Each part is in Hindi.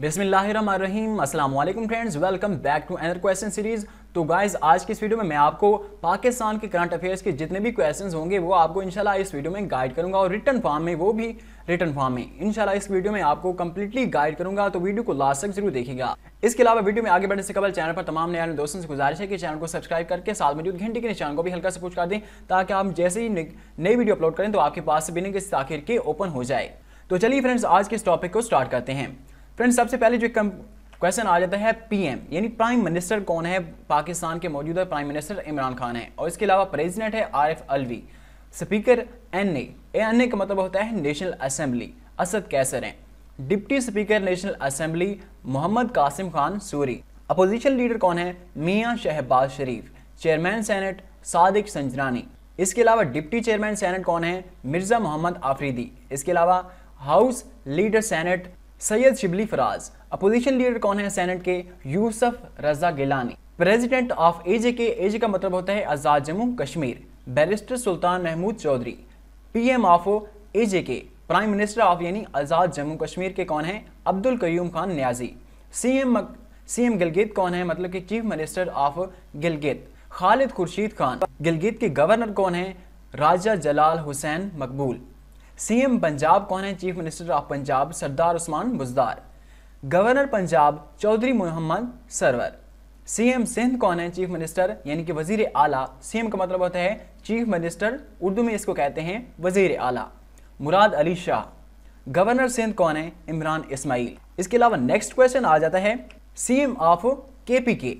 बिसमीम अस्सलाम वालेकुम friends welcome back to another question series तो गाइज आज की इस वीडियो में मैं आपको पाकिस्तान के करंट अफेयर्स के जितने भी क्वेश्चंस होंगे वो आपको इंशाल्लाह इस वीडियो में गाइड करूंगा और रिटर्न फॉर्म में वो भी रिटर्न फॉर्म में इंशाल्लाह इस वीडियो में आपको कंप्लीटली गाइड करूंगा तो वीडियो को लास्ट तक जरूर देखिएगा इसके अलावा वीडियो में आगे बढ़ने से कबल चैनल पर तमाम नए दोस्तों से गुजारिश है कि चैनल को सब्सक्राइब करके साथ मौजूद घंटे के निशान को भी हल्का से कर दें ताकि आप जैसे ही नई वीडियो अपलोड करें तो आपके पास बिना किसी ताखिर के ओपन हो जाए तो चलिए फ्रेंड्स आज के इस टॉपिक को स्टार्ट करते हैं फ्रेंड्स सबसे पहले जो क्वेश्चन आ जाता है पीएम यानी प्राइम मिनिस्टर कौन है पाकिस्तान के मौजूदा प्राइम मिनिस्टर इमरान खान है और इसके अलावा प्रेसिडेंट है Arif Alvi speaker N A N A का मतलब होता है नेशनल असेंबली असद कैसर हैं deputy speaker national assembly Mohammad Qasim Khan Suri opposition leader कौन है मियाँ शहबाज शरीफ चेयरमैन सैनेट सादिक संजरानी इसके अलावा डिप्टी चेयरमैन सैनेट कौन है मिर्ज़ा मोहम्मद आफरीदी इसके अलावा house leader senate Syed Shibli Faraz opposition leader कौन है सेनेट के Yousaf Raza Gilani president of AJ K AJ का मतलब होता है Azad Jammu Kashmir barrister Sultan Mahmood Chaudhry PM of AJ K prime minister of यानी आज़ाद जम्मू कश्मीर के कौन है अब्दुल कयूम खान न्याजी सीएम सीएम गिलगित कौन है मतलब कि chief minister of Gilgit Khalid Khurshid Khan Gilgit के गवर्नर कौन है राजा जलाल हुसैन मकबूल सीएम पंजाब कौन है chief minister of Punjab Sardar Usman Buzdar governor Punjab Chaudhry Mohammad Sarwar CM Sindh कौन है चीफ मिनिस्टर यानी कि वजीर आला सीएम का मतलब होता है चीफ मिनिस्टर उर्दू में इसको कहते हैं वजीर आला मुराद अली शाह गवर्नर सिंध कौन है इमरान इस्माइल इसके अलावा नेक्स्ट क्वेश्चन आ जाता है सीएम ऑफ केपीके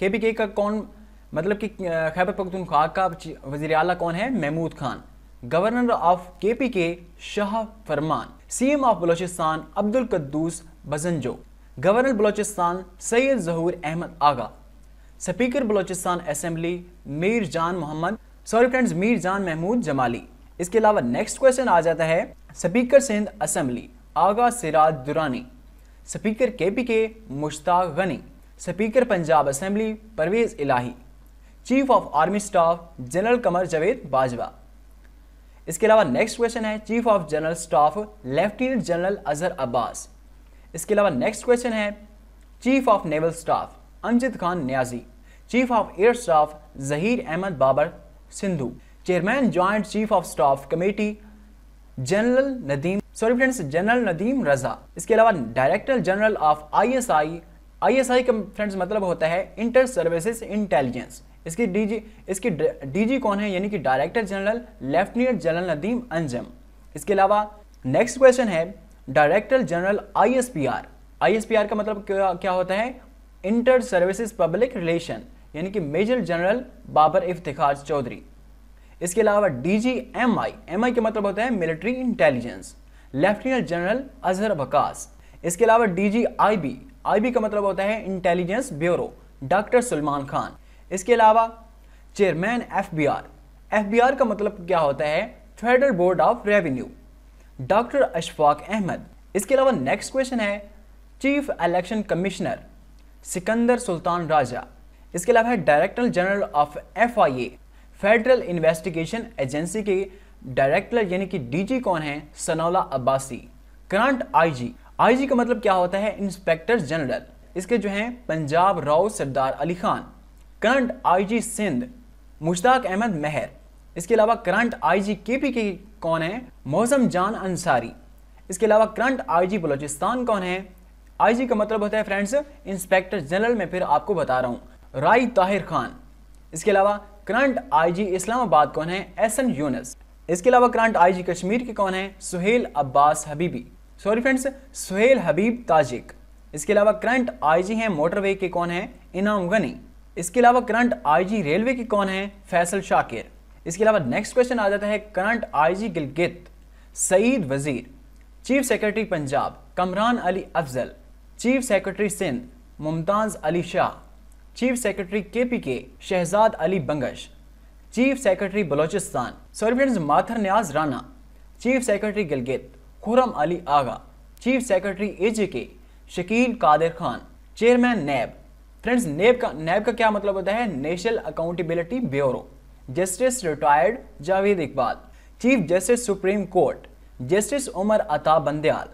केपीके का कौन मतलब कि खैबर पख्तूनख्वा का वजीर अला कौन है Mahmood Khan governor of K P K Shah Farman CM of Balochistan Abdul Quddus Bizenjo governor Balochistan Syed Zahoor Ahmed Agha speaker Balochistan assembly Mir Jan Mohammad sorry friends Mir जान महमूद जमाली इसके अलावा नेक्स्ट क्वेश्चन आ जाता है speaker Sindh assembly Agha Siraj Durrani speaker K P K Mushtaq Ghani speaker Punjab assembly Pervaiz Elahi chief of army staff general Qamar Javed Bajwa इसके अलावा नेक्स्ट क्वेश्चन है chief of general staff lieutenant general Azhar Abbas इसके अलावा नेक्स्ट क्वेश्चन है chief of naval staff Amjad Khan Niazi chief of air staff Zaheer Ahmed Babar Sidhu chairman joint chief of staff committee general Nadeem sorry friends general Nadeem Raza इसके अलावा director general of ISI ISI का फ्रेंड्स मतलब होता है इंटर सर्विसेज इंटेलिजेंस इसकी डीजी इसकी डीजी कौन है यानी कि director general lieutenant general Nadeem Anjum इसके अलावा नेक्स्ट क्वेश्चन है डायरेक्टर जनरल आईएसपीआर आईएसपीआर का मतलब क्या, क्या होता है इंटर सर्विसेज पब्लिक रिलेशन यानी कि मेजर जनरल बाबर इफ्तिखार चौधरी इसके अलावा D G M I M I का मतलब होता है military intelligence lieutenant general Azhar Waqas इसके अलावा D G I B I B का मतलब होता है intelligence bureau doctor Salman Khan इसके अलावा चेयरमैन बी आर का मतलब क्या होता है federal board of revenue doctor Ashfaq Ahmed इसके अलावा नेक्स्ट क्वेश्चन है chief election commissioner Sikandar Sultan Raja इसके अलावा है director general of F I A federal investigation agency के डायरेक्टर यानी कि डीजी कौन है Sanaullah Abbasi current IG IG का मतलब क्या होता है इंस्पेक्टर जनरल इसके जो हैं पंजाब राव सरदार अली खान करंट आईजी सिंध मुश्ताक अहमद मेहर इसके अलावा करंट आईजी केपी के कौन है मौसम जान अंसारी इसके अलावा करंट आईजी बलूचिस्तान कौन है आईजी का मतलब होता है फ्रेंड्स इंस्पेक्टर जनरल में फिर आपको बता रहा हूँ राय ताहिर खान इसके अलावा करंट आईजी इस्लामाबाद कौन है एस एन यूनस इसके अलावा करंट आईजी कश्मीर के कौन है सुहेल अब्बास हबीबी सॉरी फ्रेंड्स सुहेल हबीब ताजिक इसके अलावा करंट आईजी हैं मोटरवे के कौन है इनाम गनी इसके अलावा करंट आईजी रेलवे के कौन है फैसल शाकिर इसके अलावा नेक्स्ट क्वेश्चन आ जाता है current IG Gilgit Saeed Wazir chief secretary Punjab Kamran Ali Afzal chief secretary Sindh Mumtaz Ali Shah chief secretary K P K Shahzad Ali Bangash chief secretary Balochistan sorry friends Mathar Niaz Rana chief secretary Gilgit Khurram Ali Agha chief secretary A J K Shakil Qadir Khan chairman NAB friends NAB का नेब का क्या मतलब होता है national accountability bureau justice retired Javed Iqbal chief justice supreme court justice Umar अता Bandial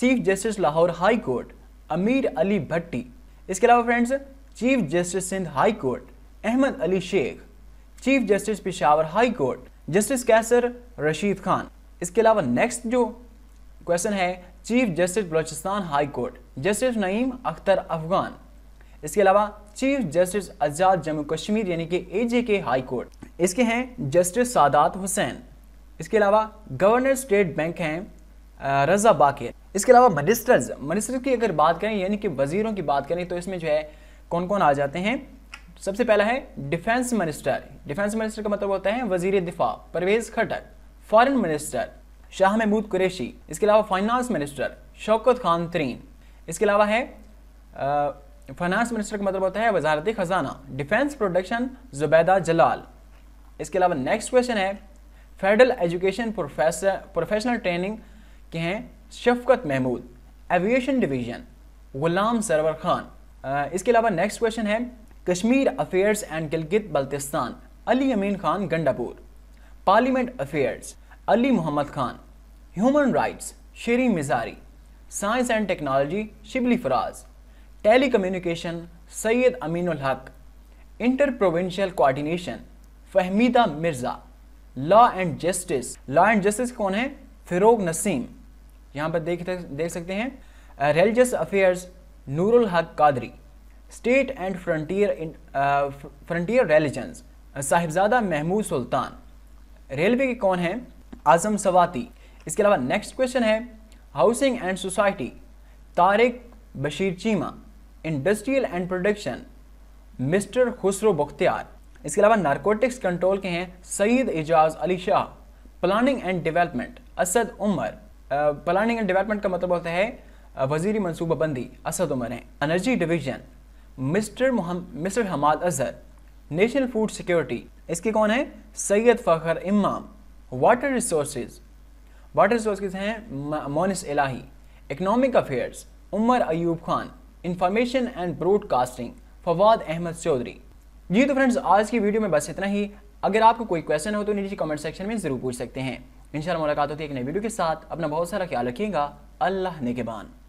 chief justice Lahore high court Ameer Ali Bhatti इसके अलावा friends chief justice Sindh high court Ahmed Ali Shaikh chief justice Peshawar high court justice Qaiser Rashid Khan इसके अलावा नेक्स्ट जो क्वेश्चन है chief justice Balochistan high court justice Naeem Akhtar Afghan इसके अलावा चीफ जस्टिस आज़ाद जम्मू कश्मीर यानी कि ए के हाई कोर्ट इसके हैं जस्टिस सादात हुसैन इसके अलावा गवर्नर स्टेट बैंक हैं रजा बाकिर इसके अलावा मिनिस्टर्स मिनिस्टर की अगर बात करें यानी कि वजीरों की बात करें तो इसमें जो है कौन कौन आ जाते हैं सबसे पहला है डिफेंस मिनिस्टर डिफेंस मिनिस्टर का मतलब होता है वजीर दिफा परवेज खटक फॉरन मिनिस्टर शाह महमूद कुरेशी इसके अलावा फाइनेंस मिनिस्टर शौकत खान तरीन इसके अलावा है फाइनेंस मिनिस्टर का मतलब होता है वजारत खजाना डिफेंस प्रोडक्शन जुबैदा जलाल इसके अलावा नेक्स्ट क्वेश्चन है फेडरल एजुकेशन प्रोफेशनल ट्रेनिंग के हैं शफकत महमूद एविएशन डिवीजन गुलाम सरवर खान इसके अलावा नेक्स्ट क्वेश्चन है Kashmir affairs and Gilgit Baltistan Ali Amin Khan Gandapur parliament affairs Ali Mohammad Khan human rights Shireen Mazari science and technology Shibli Faraz telecommunication Syed Aminul Haq inter provincial coordination Fahmida Mirza law and justice law and justice कौन है फिरोग नसीम यहाँ पर देख देख सकते हैं religious affairs Noorul Haq Qadri state and frontier frontier religions Sahibzada Mahmood Sultan railway के कौन हैं आजम सवाती इसके अलावा नेक्स्ट क्वेश्चन है housing and society Tariq Bashir Cheema industrial and production mister Khusro Bakhtiar इसके अलावा नारकोटिक्स कंट्रोल के हैं Syed Ejaz Ali Shah planning and development Asad Umar planning and development का मतलब होता है वजीर मनसूबाबंदी असद उमर हैं energy division mister mister Hammad Azhar national food security इसके कौन है सैयद फ़खर इमाम वाटर रिसोर्स वाटर रिसोर्स हैं Moonis Elahi economic affairs Umar Ayub Khan information and broadcasting Fawad Ahmed Chaudhry ji तो फ्रेंड्स आज की वीडियो में बस इतना ही अगर आपको कोई क्वेश्चन हो तो नीचे कमेंट सेक्शन में ज़रूर पूछ सकते हैं इंशाल्लाह मुलाकात होती है एक नई वीडियो के साथ अपना बहुत सारा ख्याल रखिएगा अल्लाह नेकेबान